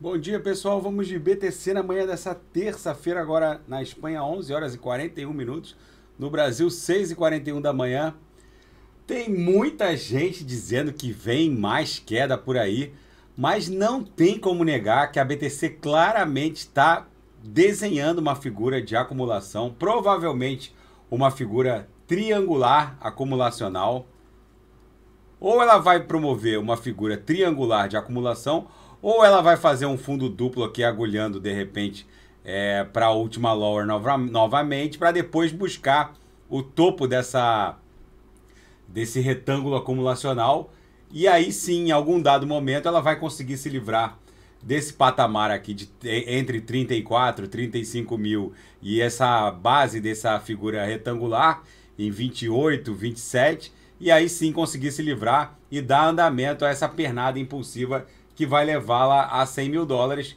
Bom dia, pessoal. Vamos de BTC na manhã dessa terça-feira, agora na Espanha, 11 horas e 41 minutos. No Brasil, 6 e 41 da manhã. Tem muita gente dizendo que vem mais queda por aí, mas não tem como negar que a BTC claramente está desenhando uma figura de acumulação, provavelmente uma figura triangular acumulacional. Ou ela vai promover uma figura triangular de acumulação, ou ela vai fazer um fundo duplo aqui, agulhando de repente é, para a última lower nova, novamente, para depois buscar o topo dessa desse retângulo acumulacional. E aí sim, em algum dado momento, ela vai conseguir se livrar desse patamar aqui de entre 34, 35 mil e essa base dessa figura retangular em 28, 27 e aí sim conseguir se livrar e dar andamento a essa pernada impulsiva que vai levá-la a 100 mil dólares.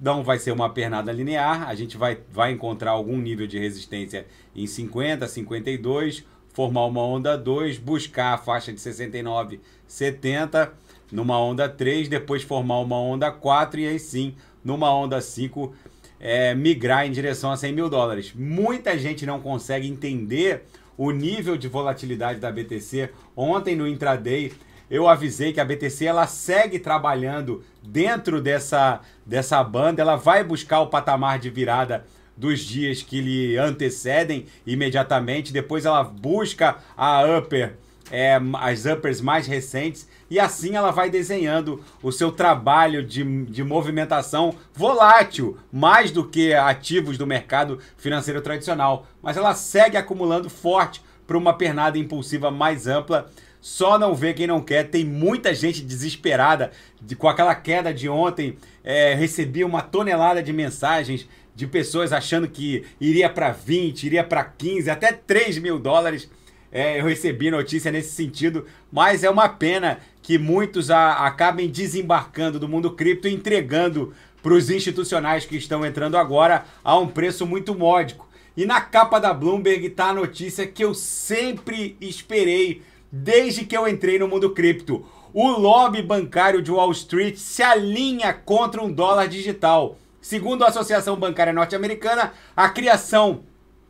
Não vai ser uma pernada linear, a gente vai, vai encontrar algum nível de resistência em 50, 52, formar uma onda 2, buscar a faixa de 69, 70 numa onda 3, depois formar uma onda 4 e aí sim, numa onda 5, é, migrar em direção a 100 mil dólares. Muita gente não consegue entender o nível de volatilidade da BTC. Ontem no intraday eu avisei que a BTC ela segue trabalhando dentro dessa, dessa banda, ela vai buscar o patamar de virada dos dias que lhe antecedem imediatamente, depois ela busca a upper, é, as uppers mais recentes, e assim ela vai desenhando o seu trabalho de, de movimentação volátil, mais do que ativos do mercado financeiro tradicional. Mas ela segue acumulando forte para uma pernada impulsiva mais ampla só não vê quem não quer. Tem muita gente desesperada de, com aquela queda de ontem. É, recebi uma tonelada de mensagens de pessoas achando que iria para 20, iria para 15, até 3 mil dólares. É, eu recebi notícia nesse sentido, mas é uma pena que muitos a, acabem desembarcando do mundo cripto e entregando para os institucionais que estão entrando agora a um preço muito módico. E na capa da Bloomberg está a notícia que eu sempre esperei desde que eu entrei no mundo cripto. O lobby bancário de Wall Street se alinha contra um dólar digital. Segundo a Associação Bancária Norte-Americana, a criação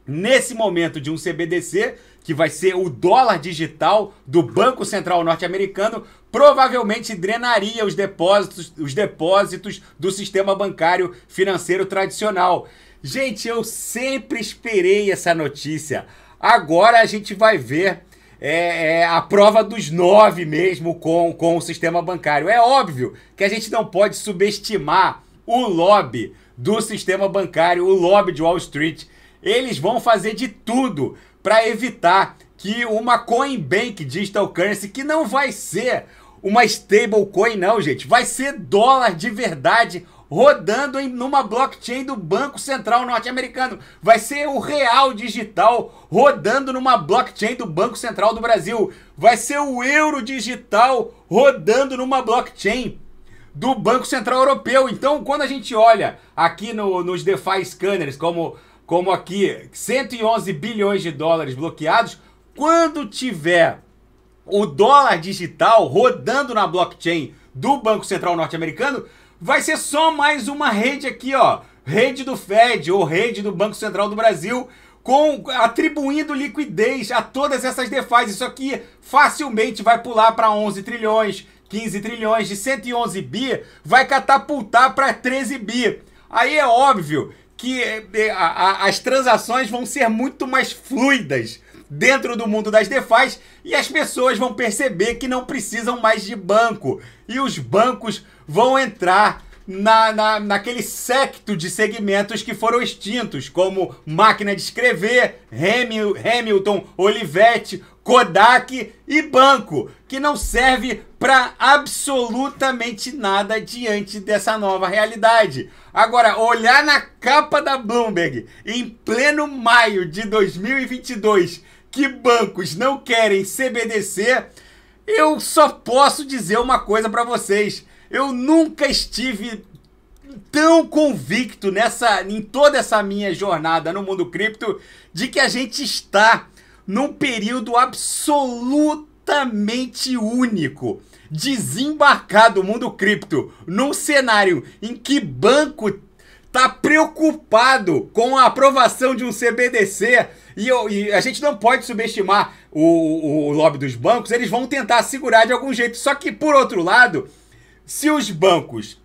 nesse momento de um CBDC, que vai ser o dólar digital do Banco Central Norte-Americano, provavelmente drenaria os depósitos, os depósitos do sistema bancário financeiro tradicional. Gente, eu sempre esperei essa notícia. Agora a gente vai ver é, é, a prova dos nove mesmo com, com o sistema bancário. É óbvio que a gente não pode subestimar o lobby do sistema bancário, o lobby de Wall Street. Eles vão fazer de tudo para evitar que uma Coinbank Digital Currency, que não vai ser uma stablecoin, não, gente, vai ser dólar de verdade rodando em, numa blockchain do Banco Central Norte-Americano. Vai ser o real digital rodando numa blockchain do Banco Central do Brasil. Vai ser o euro digital rodando numa blockchain do Banco Central Europeu. Então, quando a gente olha aqui no, nos DeFi scanners, como, como aqui, 111 bilhões de dólares bloqueados, quando tiver o dólar digital rodando na blockchain do Banco Central Norte-Americano, vai ser só mais uma rede aqui, ó, rede do Fed ou rede do Banco Central do Brasil, com atribuindo liquidez a todas essas DeFi. Isso aqui facilmente vai pular para 11 trilhões, 15 trilhões, de 111 bi vai catapultar para 13 bi. Aí é óbvio que eh, as transações vão ser muito mais fluidas dentro do mundo das DeFi e as pessoas vão perceber que não precisam mais de banco. E os bancos vão entrar na, na, naquele secto de segmentos que foram extintos, como máquina de escrever, Hamilton, Olivetti, Kodak e banco, que não serve para absolutamente nada diante dessa nova realidade. Agora, olhar na capa da Bloomberg em pleno maio de 2022 que bancos não querem CBDC, eu só posso dizer uma coisa para vocês. Eu nunca estive tão convicto nessa em toda essa minha jornada no mundo cripto de que a gente está num período absolutamente único. Desembarcar do mundo cripto num cenário em que banco tá preocupado com a aprovação de um CBDC e, eu, e a gente não pode subestimar o, o, o lobby dos bancos, eles vão tentar segurar de algum jeito. Só que, por outro lado, se os bancos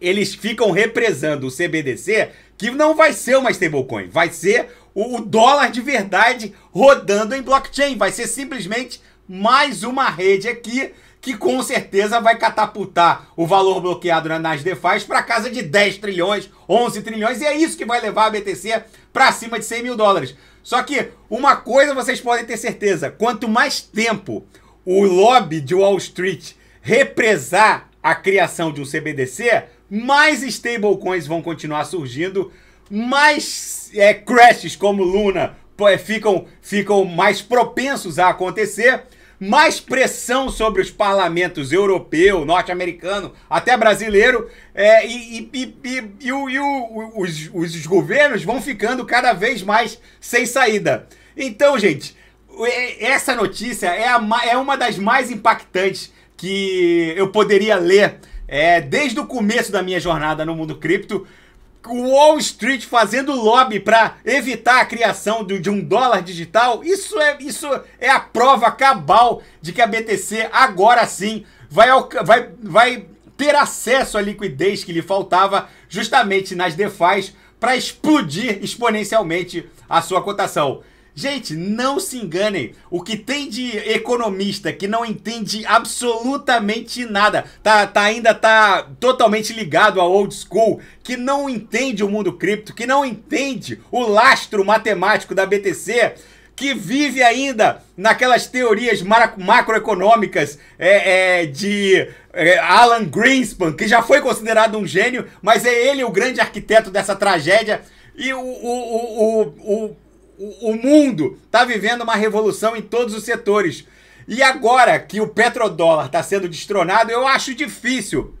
eles ficam represando o CBDC, que não vai ser uma stablecoin, vai ser o, dólar de verdade rodando em blockchain, vai ser simplesmente mais uma rede aqui que com certeza vai catapultar o valor bloqueado na nas DeFi para casa de 10 trilhões, 11 trilhões, e é isso que vai levar a BTC para cima de 100 mil dólares. Só que uma coisa vocês podem ter certeza: quanto mais tempo o lobby de Wall Street represar a criação de um CBDC, mais stablecoins vão continuar surgindo, mais é, crashes como Luna é, ficam, ficam mais propensos a acontecer mais pressão sobre os parlamentos europeu, norte-americano, até brasileiro, é, e, e, e, e o, o, os, os governos vão ficando cada vez mais sem saída. Então, gente, é, essa notícia é, a, é uma das mais impactantes que eu poderia ler é, desde o começo da minha jornada no mundo cripto. Wall Street fazendo lobby para evitar a criação de, um dólar digital, isso é, isso é a prova cabal de que a BTC agora sim vai, vai, vai ter acesso à liquidez que lhe faltava justamente nas DeFi para explodir exponencialmente a sua cotação. Gente, não se enganem. O que tem de economista que não entende absolutamente nada, tá, tá ainda tá totalmente ligado ao old school, que não entende o mundo cripto, que não entende o lastro matemático da BTC, que vive ainda naquelas teorias macroeconômicas é, é, de é, Alan Greenspan, que já foi considerado um gênio, mas é ele o grande arquiteto dessa tragédia. E o, o, o, o o, o mundo está vivendo uma revolução em todos os setores. E agora que o petrodólar está sendo destronado, eu acho difícil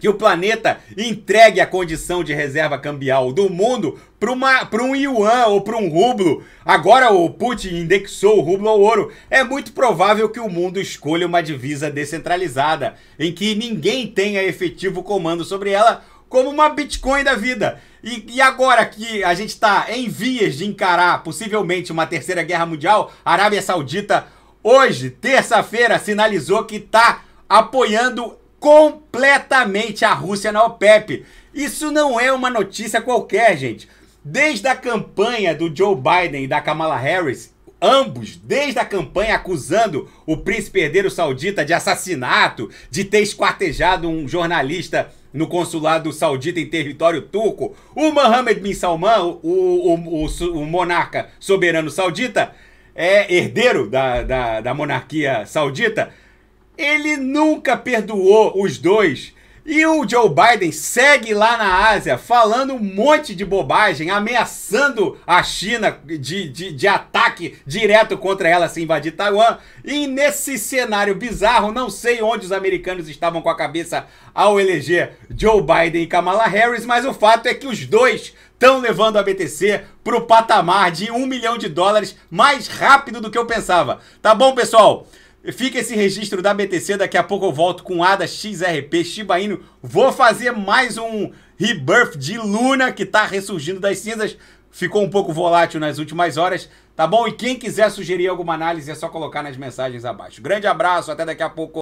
que o planeta entregue a condição de reserva cambial do mundo para um yuan ou para um rublo. Agora o Putin indexou o rublo ao ouro. É muito provável que o mundo escolha uma divisa descentralizada, em que ninguém tenha efetivo comando sobre ela, como uma Bitcoin da vida. E, e, agora que a gente está em vias de encarar possivelmente uma terceira guerra mundial, a Arábia Saudita hoje, terça-feira, sinalizou que está apoiando completamente a Rússia na OPEP. Isso não é uma notícia qualquer, gente. Desde a campanha do Joe Biden e da Kamala Harris, ambos, desde a campanha acusando o príncipe herdeiro saudita de assassinato, de ter esquartejado um jornalista no consulado saudita em território turco, o Mohammed bin Salman, o, o, o, o monarca soberano saudita, é herdeiro da, da, da monarquia saudita, ele nunca perdoou os dois e o Joe Biden segue lá na Ásia falando um monte de bobagem, ameaçando a China de, de, de ataque direto contra ela se invadir Taiwan. E nesse cenário bizarro, não sei onde os americanos estavam com a cabeça ao eleger Joe Biden e Kamala Harris, mas o fato é que os dois estão levando a BTC para o patamar de um milhão de dólares mais rápido do que eu pensava. Tá bom, pessoal? Fica esse registro da BTC, daqui a pouco eu volto com ADA, XRP, Shiba Inu. Vou fazer mais um rebirth de Luna, que está ressurgindo das cinzas. Ficou um pouco volátil nas últimas horas, tá bom? E quem quiser sugerir alguma análise é só colocar nas mensagens abaixo. Grande abraço, até daqui a pouco.